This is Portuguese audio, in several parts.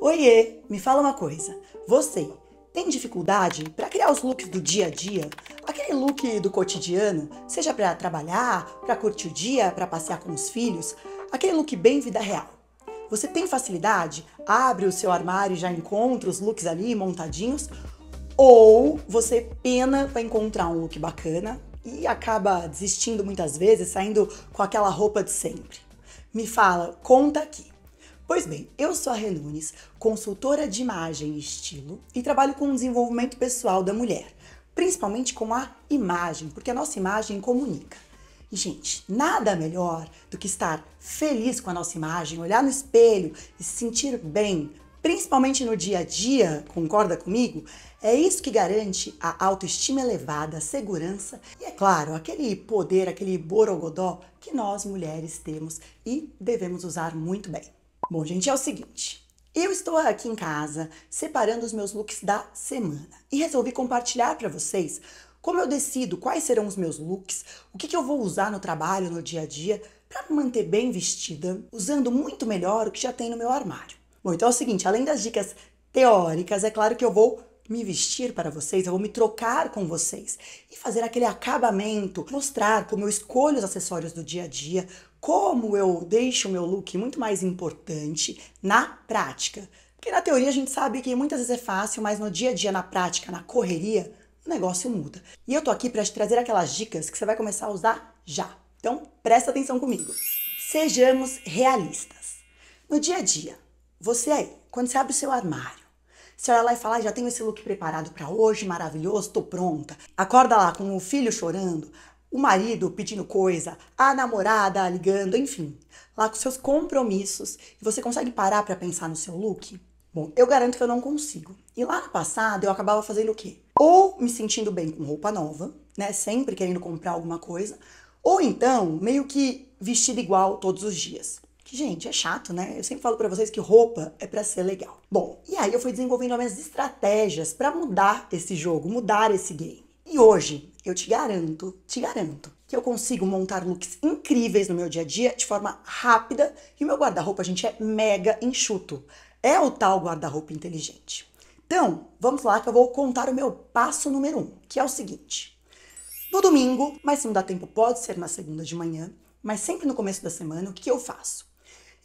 Oiê, me fala uma coisa. Você tem dificuldade para criar os looks do dia a dia? Aquele look do cotidiano, seja para trabalhar, para curtir o dia, para passear com os filhos, aquele look bem vida real. Você tem facilidade? Abre o seu armário e já encontra os looks ali montadinhos? Ou você pena para encontrar um look bacana e acaba desistindo muitas vezes, saindo com aquela roupa de sempre? Me fala, conta aqui. Pois bem, eu sou a Renunes consultora de imagem e estilo e trabalho com o desenvolvimento pessoal da mulher, principalmente com a imagem, porque a nossa imagem comunica. E, gente, nada melhor do que estar feliz com a nossa imagem, olhar no espelho e se sentir bem, principalmente no dia a dia, concorda comigo? É isso que garante a autoestima elevada, a segurança e, é claro, aquele poder, aquele borogodó que nós mulheres temos e devemos usar muito bem. Bom, gente, é o seguinte. Eu estou aqui em casa separando os meus looks da semana e resolvi compartilhar para vocês como eu decido quais serão os meus looks, o que, que eu vou usar no trabalho, no dia a dia, para me manter bem vestida, usando muito melhor o que já tem no meu armário. Bom, então é o seguinte, além das dicas teóricas, é claro que eu vou me vestir para vocês, eu vou me trocar com vocês e fazer aquele acabamento, mostrar como eu escolho os acessórios do dia a dia, como eu deixo o meu look muito mais importante na prática. Porque na teoria a gente sabe que muitas vezes é fácil, mas no dia a dia, na prática, na correria, o negócio muda. E eu tô aqui para te trazer aquelas dicas que você vai começar a usar já. Então, presta atenção comigo. Sejamos realistas. No dia a dia, você aí, quando você abre o seu armário, você olha lá e fala, ah, já tenho esse look preparado para hoje, maravilhoso, tô pronta. Acorda lá com o filho chorando, o marido pedindo coisa, a namorada ligando, enfim, lá com seus compromissos, e você consegue parar para pensar no seu look? Bom, eu garanto que eu não consigo. E lá no passado eu acabava fazendo o quê? Ou me sentindo bem com roupa nova, né, sempre querendo comprar alguma coisa, ou então meio que vestido igual todos os dias. Que, gente, é chato, né? Eu sempre falo para vocês que roupa é para ser legal. Bom, e aí eu fui desenvolvendo as minhas estratégias para mudar esse jogo, mudar esse game. E hoje eu te garanto, te garanto, que eu consigo montar looks incríveis no meu dia a dia de forma rápida e o meu guarda-roupa, gente, é mega enxuto. É o tal guarda-roupa inteligente. Então, vamos lá que eu vou contar o meu passo número um, que é o seguinte. No domingo, mas se não dá tempo, pode ser na segunda de manhã, mas sempre no começo da semana, o que eu faço?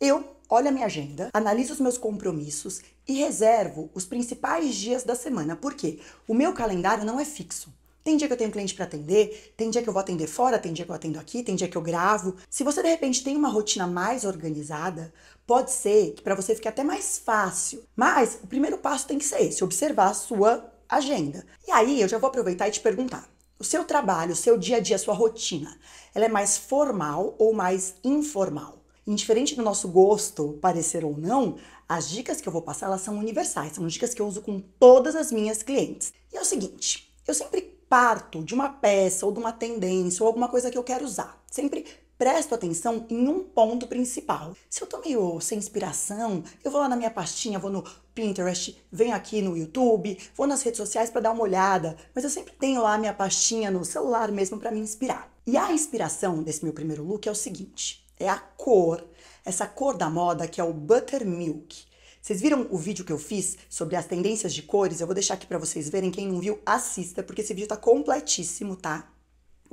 Eu olho a minha agenda, analiso os meus compromissos e reservo os principais dias da semana, porque o meu calendário não é fixo. Tem dia que eu tenho cliente para atender, tem dia que eu vou atender fora, tem dia que eu atendo aqui, tem dia que eu gravo. Se você de repente tem uma rotina mais organizada, pode ser que para você fique até mais fácil. Mas o primeiro passo tem que ser esse, observar a sua agenda. E aí eu já vou aproveitar e te perguntar: o seu trabalho, o seu dia a dia, a sua rotina, ela é mais formal ou mais informal? Indiferente do nosso gosto, parecer ou não, as dicas que eu vou passar elas são universais, são dicas que eu uso com todas as minhas clientes. E é o seguinte, eu sempre parto de uma peça ou de uma tendência ou alguma coisa que eu quero usar. Sempre presto atenção em um ponto principal. Se eu tô meio sem inspiração, eu vou lá na minha pastinha, vou no Pinterest, venho aqui no YouTube, vou nas redes sociais para dar uma olhada, mas eu sempre tenho lá a minha pastinha no celular mesmo para me inspirar. E a inspiração desse meu primeiro look é o seguinte: é a cor, essa cor da moda que é o buttermilk. Vocês viram o vídeo que eu fiz sobre as tendências de cores? Eu vou deixar aqui para vocês verem. Quem não viu, assista, porque esse vídeo tá completíssimo, tá?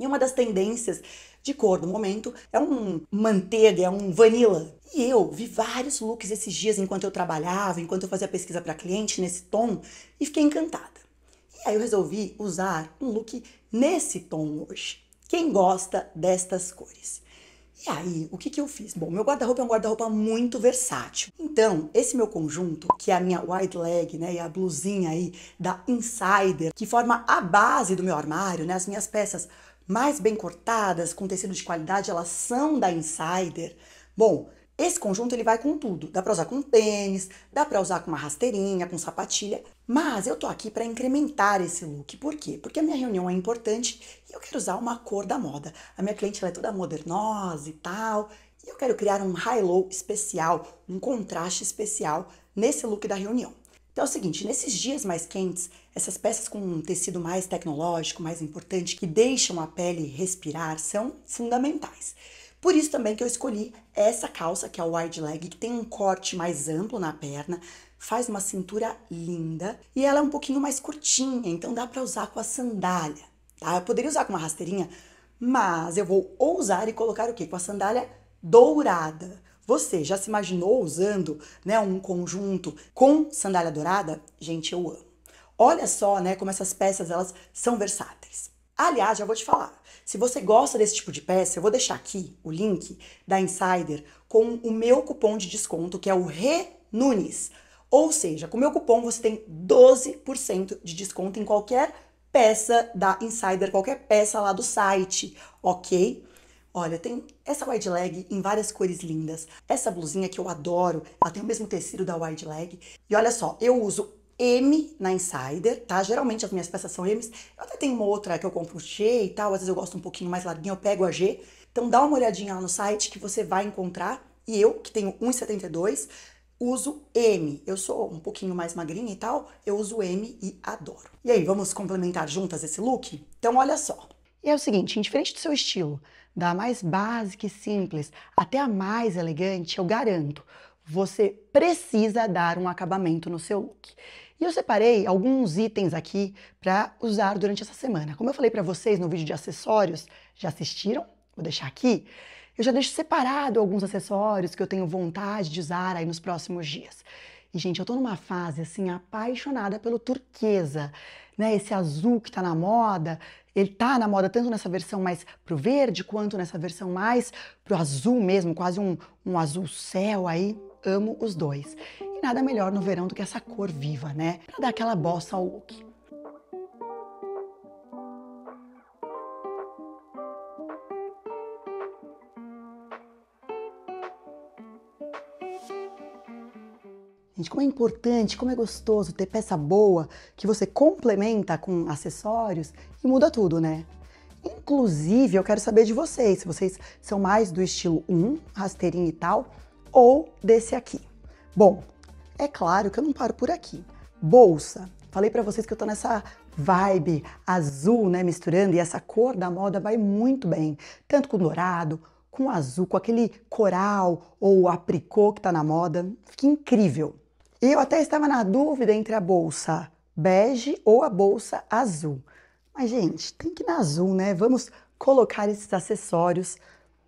E uma das tendências de cor do momento é um manteiga, é um vanilla. E eu vi vários looks esses dias enquanto eu trabalhava, enquanto eu fazia pesquisa para cliente nesse tom e fiquei encantada. E aí eu resolvi usar um look nesse tom hoje. Quem gosta destas cores? E aí, o que, que eu fiz? Bom, meu guarda-roupa é um guarda-roupa muito versátil. Então, esse meu conjunto, que é a minha wide leg, né, e a blusinha aí da Insider, que forma a base do meu armário, né, as minhas peças mais bem cortadas, com tecido de qualidade, elas são da Insider. Bom, esse conjunto ele vai com tudo. Dá para usar com tênis, dá para usar com uma rasteirinha, com sapatilha, mas eu tô aqui para incrementar esse look. Por quê? Porque a minha reunião é importante e eu quero usar uma cor da moda. A minha cliente ela é toda modernosa e tal, e eu quero criar um high-low especial, um contraste especial nesse look da reunião. Então é o seguinte, nesses dias mais quentes, essas peças com um tecido mais tecnológico, mais importante, que deixam a pele respirar, são fundamentais. Por isso também que eu escolhi essa calça, que é o wide leg, que tem um corte mais amplo na perna, faz uma cintura linda e ela é um pouquinho mais curtinha, então dá para usar com a sandália, tá? Eu poderia usar com uma rasteirinha, mas eu vou ousar e colocar o quê? Com a sandália dourada. Você já se imaginou usando, né, um conjunto com sandália dourada? Gente, eu amo. Olha só, né, como essas peças elas são versáteis. Aliás, já vou te falar. Se você gosta desse tipo de peça, eu vou deixar aqui o link da Insider com o meu cupom de desconto, que é o RENUNES. Ou seja, com o meu cupom você tem 12% de desconto em qualquer peça da Insider, qualquer peça lá do site, ok? Olha, tem essa wide leg em várias cores lindas. Essa blusinha que eu adoro, ela tem o mesmo tecido da wide leg. E olha só, eu uso M na Insider, tá? Geralmente as minhas peças são M's. Eu até tenho uma outra que eu compro G e tal, às vezes eu gosto um pouquinho mais larguinha, eu pego a G. Então dá uma olhadinha lá no site que você vai encontrar. E eu, que tenho 1,72, uso M. Eu sou um pouquinho mais magrinha e tal, eu uso M e adoro. E aí, vamos complementar juntas esse look? Então olha só. E é o seguinte, indiferente do seu estilo, da mais básica e simples até a mais elegante, eu garanto, você precisa dar um acabamento no seu look. E eu separei alguns itens aqui para usar durante essa semana. Como eu falei para vocês no vídeo de acessórios, já assistiram? Vou deixar aqui. Eu já deixo separado alguns acessórios que eu tenho vontade de usar aí nos próximos dias. E, gente, eu tô numa fase assim apaixonada pelo turquesa, né? Esse azul que tá na moda, ele tá na moda tanto nessa versão mais pro verde quanto nessa versão mais pro azul mesmo, quase um, um azul céu aí amo os dois. E nada melhor no verão do que essa cor viva, né? Pra dar aquela bossa ao look. Gente, como é importante, como é gostoso ter peça boa que você complementa com acessórios e muda tudo, né? Inclusive, eu quero saber de vocês, se vocês são mais do estilo 1, rasteirinho e tal, ou desse aqui? Bom, é claro que eu não paro por aqui. Bolsa. Falei para vocês que eu tô nessa vibe azul, né, misturando e essa cor da moda vai muito bem, tanto com dourado, com azul, com aquele coral ou apricô que tá na moda. Fica incrível. Eu até estava na dúvida entre a bolsa bege ou a bolsa azul. Mas gente, tem que ir na azul, né? Vamos colocar esses acessórios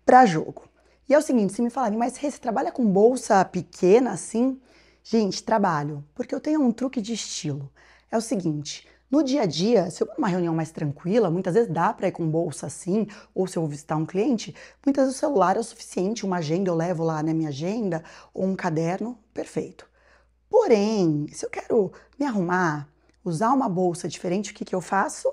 para jogo. E é o seguinte, se me falarem, mas você trabalha com bolsa pequena assim? Gente, trabalho, porque eu tenho um truque de estilo. É o seguinte, no dia a dia, se eu vou numa reunião mais tranquila, muitas vezes dá para ir com bolsa assim, ou se eu vou visitar um cliente, muitas vezes o celular é o suficiente, uma agenda eu levo lá na minha agenda, ou um caderno, perfeito. Porém, se eu quero me arrumar, usar uma bolsa diferente, o que, que eu faço?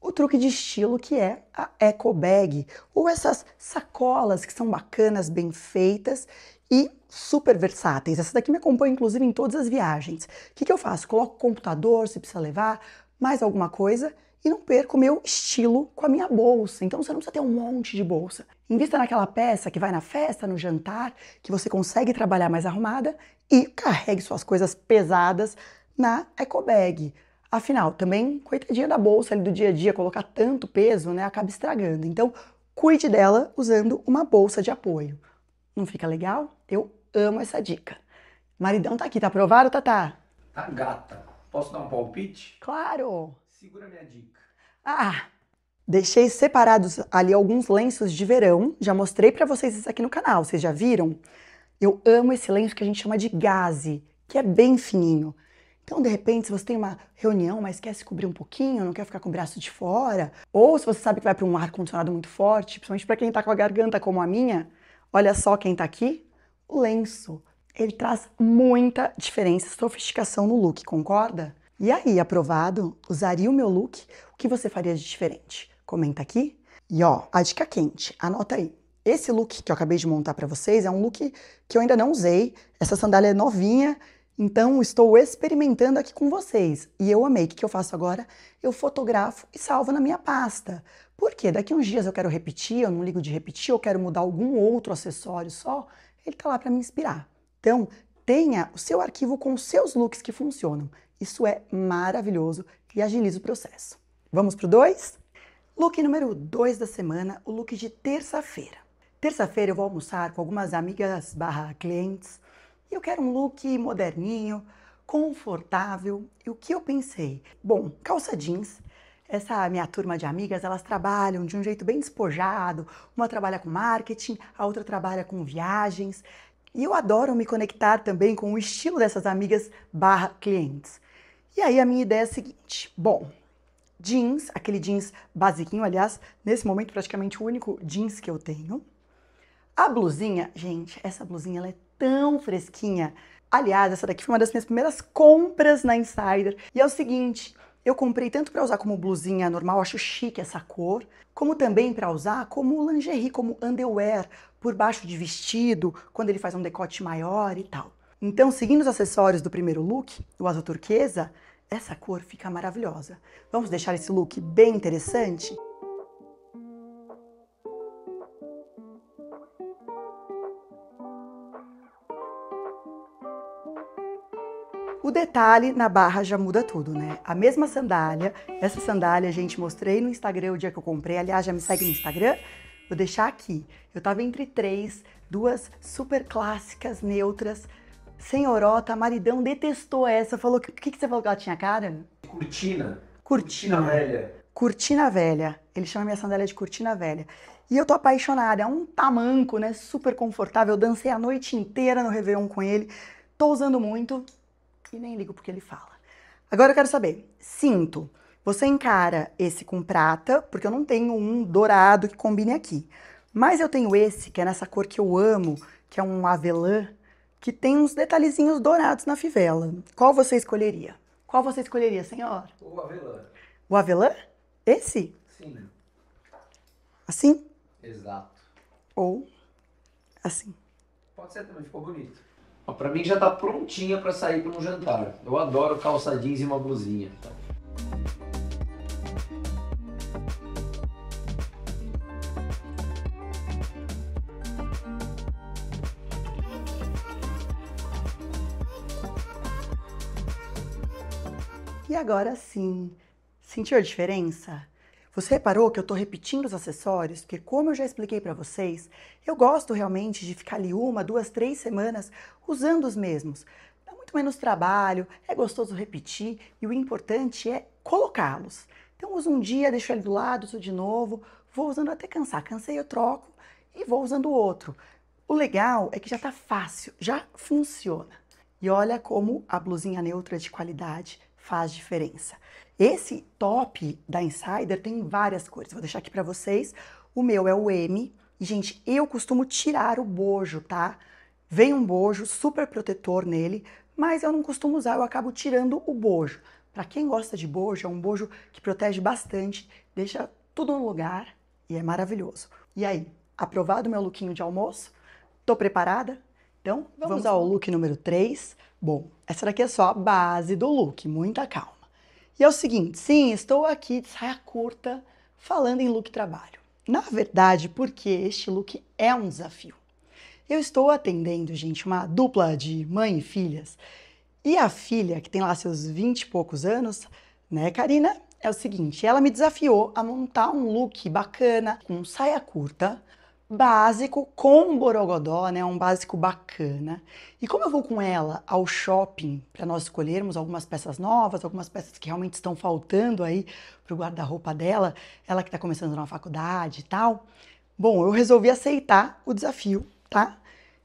o truque de estilo que é a eco bag, ou essas sacolas que são bacanas, bem feitas e super versáteis. Essa daqui me acompanha inclusive em todas as viagens. O que, que eu faço? Coloco o computador, se precisa levar, mais alguma coisa e não perco meu estilo com a minha bolsa. Então você não precisa ter um monte de bolsa. Invista naquela peça que vai na festa, no jantar, que você consegue trabalhar mais arrumada e carregue suas coisas pesadas na eco bag. Afinal, também, coitadinha da bolsa ali do dia a dia, colocar tanto peso, né, acaba estragando. Então, cuide dela usando uma bolsa de apoio. Não fica legal? Eu amo essa dica. Maridão tá aqui, tá aprovado, Tatá? Tá gata. Posso dar um palpite? Claro! Segura minha dica. Ah! Deixei separados ali alguns lenços de verão. Já mostrei para vocês isso aqui no canal, vocês já viram? Eu amo esse lenço que a gente chama de gaze, que é bem fininho. Então, de repente, se você tem uma reunião, mas quer se cobrir um pouquinho, não quer ficar com o braço de fora, ou se você sabe que vai para um ar condicionado muito forte, principalmente para quem está com a garganta como a minha, olha só quem está aqui, o lenço. Ele traz muita diferença, sofisticação no look, concorda? E aí, aprovado? Usaria o meu look? O que você faria de diferente? Comenta aqui. E ó, a dica quente, anota aí. Esse look que eu acabei de montar para vocês é um look que eu ainda não usei. Essa sandália é novinha então, estou experimentando aqui com vocês. E eu amei. O que eu faço agora? Eu fotografo e salvo na minha pasta. Por quê? Daqui uns dias eu quero repetir, eu não ligo de repetir, eu quero mudar algum outro acessório só. Ele está lá para me inspirar. Então, tenha o seu arquivo com os seus looks que funcionam. Isso é maravilhoso e agiliza o processo. Vamos para o 2? Look número 2 da semana, o look de terça-feira. Terça-feira eu vou almoçar com algumas amigas barra clientes eu quero um look moderninho, confortável. E o que eu pensei? Bom, calça jeans. Essa minha turma de amigas, elas trabalham de um jeito bem despojado. Uma trabalha com marketing, a outra trabalha com viagens. E eu adoro me conectar também com o estilo dessas amigas barra clientes. E aí a minha ideia é a seguinte: bom, jeans, aquele jeans basiquinho, aliás, nesse momento praticamente o único jeans que eu tenho. A blusinha, gente, essa blusinha ela é tão fresquinha. Aliás, essa daqui foi uma das minhas primeiras compras na Insider. E é o seguinte, eu comprei tanto para usar como blusinha normal, acho chique essa cor, como também para usar como lingerie, como underwear, por baixo de vestido, quando ele faz um decote maior e tal. Então, seguindo os acessórios do primeiro look, o azul turquesa, essa cor fica maravilhosa. Vamos deixar esse look bem interessante? O detalhe na barra já muda tudo, né? A mesma sandália, essa sandália, a gente, mostrei no Instagram o dia que eu comprei. Aliás, já me segue no Instagram? Vou deixar aqui. Eu tava entre três, duas super clássicas, neutras, sem Maridão detestou essa, falou: O que, que você falou que ela tinha cara? Cortina. Cortina, cortina velha. Cortina velha. Ele chama minha sandália de cortina velha. E eu tô apaixonada, é um tamanco, né? Super confortável. Eu dancei a noite inteira no Réveillon com ele. Tô usando muito, e nem ligo porque ele fala. Agora eu quero saber, cinto. Você encara esse com prata, porque eu não tenho um dourado que combine aqui. Mas eu tenho esse, que é nessa cor que eu amo, que é um avelã, que tem uns detalhezinhos dourados na fivela. Qual você escolheria? Qual você escolheria, senhora? O avelã. O avelã? Esse? Sim. Assim? Exato. Ou assim. Pode ser também, ficou bonito. Para mim já está prontinha para sair para um jantar. Eu adoro calça jeans e uma blusinha. E agora sim, sentiu a diferença? Você reparou que eu estou repetindo os acessórios? Porque como eu já expliquei para vocês, eu gosto realmente de ficar ali uma, duas, três semanas usando os mesmos. Dá muito menos trabalho, é gostoso repetir e o importante é colocá-los. Então uso um dia, deixo ele do lado, uso de novo, vou usando até cansar. Cansei, eu troco e vou usando o outro. O legal é que já está fácil, já funciona. E olha como a blusinha neutra de qualidade faz diferença. Esse top da Insider tem várias cores. Vou deixar aqui para vocês. O meu é o M. E, gente, eu costumo tirar o bojo, tá? Vem um bojo super protetor nele, mas eu não costumo usar, eu acabo tirando o bojo. Para quem gosta de bojo, é um bojo que protege bastante, deixa tudo no lugar e é maravilhoso. E aí, aprovado meu lookinho de almoço? Tô preparada? Então, vamos, vamos ao look número 3. Bom, essa daqui é só a base do look, muita calma. E é o seguinte, sim, estou aqui de saia curta falando em look trabalho. Na verdade, porque este look é um desafio. Eu estou atendendo, gente, uma dupla de mãe e filhas. E a filha, que tem lá seus 20 e poucos anos, né, Karina? É o seguinte, ela me desafiou a montar um look bacana, com saia curta, básico com borogodó, né? Um básico bacana. E como eu vou com ela ao shopping para nós escolhermos algumas peças novas, algumas peças que realmente estão faltando aí para o guarda-roupa dela, ela que está começando na faculdade e tal. Bom, eu resolvi aceitar o desafio, tá?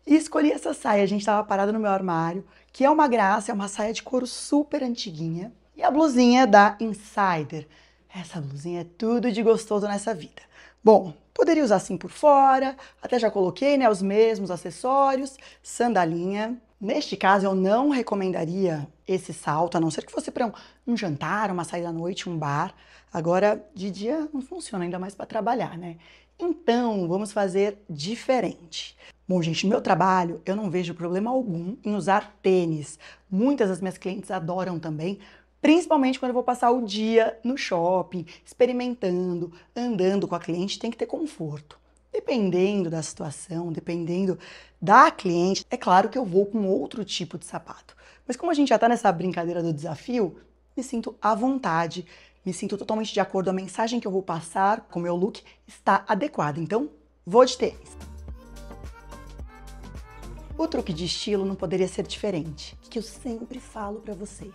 E escolhi essa saia. A gente estava parada no meu armário, que é uma graça, é uma saia de couro super antiguinha. E a blusinha da Insider. Essa blusinha é tudo de gostoso nessa vida. Bom, Poderia usar assim por fora, até já coloquei né, os mesmos acessórios, sandalinha. Neste caso, eu não recomendaria esse salto, a não ser que fosse para um, um, jantar, uma saída à noite, um bar. Agora, de dia não funciona, ainda mais para trabalhar, né? Então, vamos fazer diferente. Bom, gente, no meu trabalho, eu não vejo problema algum em usar tênis. Muitas das minhas clientes adoram também, Principalmente quando eu vou passar o dia no shopping, experimentando, andando com a cliente, tem que ter conforto. Dependendo da situação, dependendo da cliente, é claro que eu vou com outro tipo de sapato. Mas como a gente já está nessa brincadeira do desafio, me sinto à vontade, me sinto totalmente de acordo. A mensagem que eu vou passar com o meu look está adequada. Então, vou de tênis. O truque de estilo não poderia ser diferente, que eu sempre falo para vocês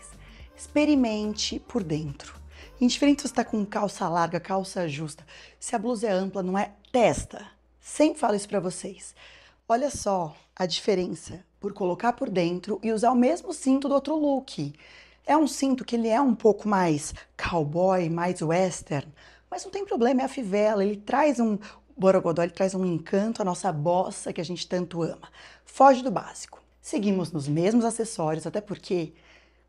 experimente por dentro. Indiferente se está com calça larga, calça justa, se a blusa é ampla, não é? Testa. Sempre falo isso para vocês. Olha só a diferença por colocar por dentro e usar o mesmo cinto do outro look. É um cinto que ele é um pouco mais cowboy, mais western, mas não tem problema, é a fivela, ele traz um borogodó, ele traz um encanto à nossa bossa que a gente tanto ama. Foge do básico. Seguimos nos mesmos acessórios, até porque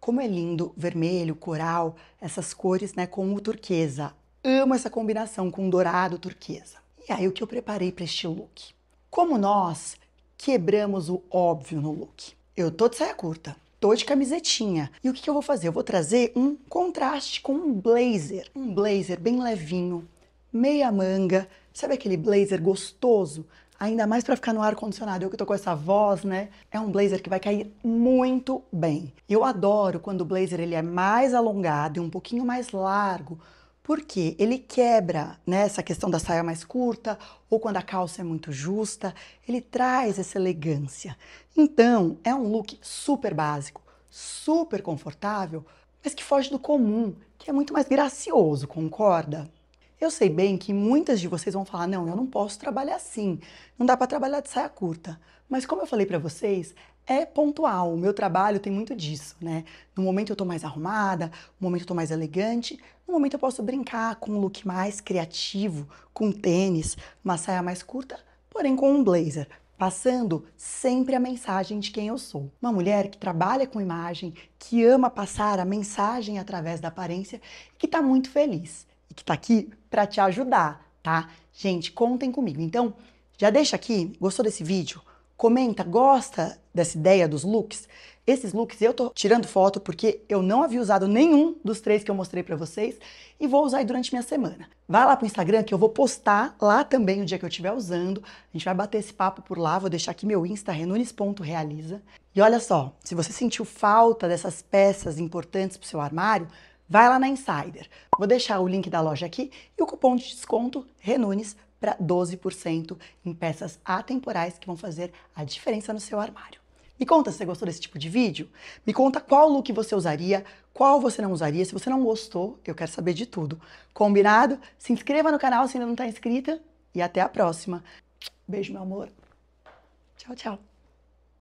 como é lindo vermelho, coral, essas cores né, com o turquesa. Amo essa combinação com dourado turquesa. E aí o que eu preparei para este look? Como nós quebramos o óbvio no look? Eu tô de saia curta, tô de camisetinha. E o que, eu vou fazer? Eu vou trazer um contraste com um blazer. Um blazer bem levinho, meia manga. Sabe aquele blazer gostoso? ainda mais para ficar no ar condicionado. Eu que tô com essa voz, né? É um blazer que vai cair muito bem. Eu adoro quando o blazer ele é mais alongado e um pouquinho mais largo, porque ele quebra né, essa questão da saia mais curta ou quando a calça é muito justa, ele traz essa elegância. Então, é um look super básico, super confortável, mas que foge do comum, que é muito mais gracioso, concorda? Eu sei bem que muitas de vocês vão falar: não, eu não posso trabalhar assim, não dá para trabalhar de saia curta. Mas, como eu falei para vocês, é pontual. O meu trabalho tem muito disso, né? No momento eu tô mais arrumada, no momento eu tô mais elegante, no momento eu posso brincar com um look mais criativo, com tênis, uma saia mais curta, porém com um blazer, passando sempre a mensagem de quem eu sou. Uma mulher que trabalha com imagem, que ama passar a mensagem através da aparência e que tá muito feliz e que está aqui para te ajudar, tá? Gente, contem comigo. Então, já deixa aqui, gostou desse vídeo? Comenta, gosta dessa ideia dos looks? Esses looks eu tô tirando foto porque eu não havia usado nenhum dos três que eu mostrei para vocês e vou usar durante minha semana. Vai lá pro Instagram que eu vou postar lá também o dia que eu estiver usando. A gente vai bater esse papo por lá, vou deixar aqui meu Insta renunes.realiza. E olha só, se você sentiu falta dessas peças importantes pro seu armário, Vai lá na Insider. Vou deixar o link da loja aqui e o cupom de desconto Renunes para 12% em peças atemporais que vão fazer a diferença no seu armário. Me conta se você gostou desse tipo de vídeo. Me conta qual look você usaria, qual você não usaria. Se você não gostou, eu quero saber de tudo. Combinado? Se inscreva no canal se ainda não está inscrita e até a próxima. Beijo, meu amor. Tchau, tchau.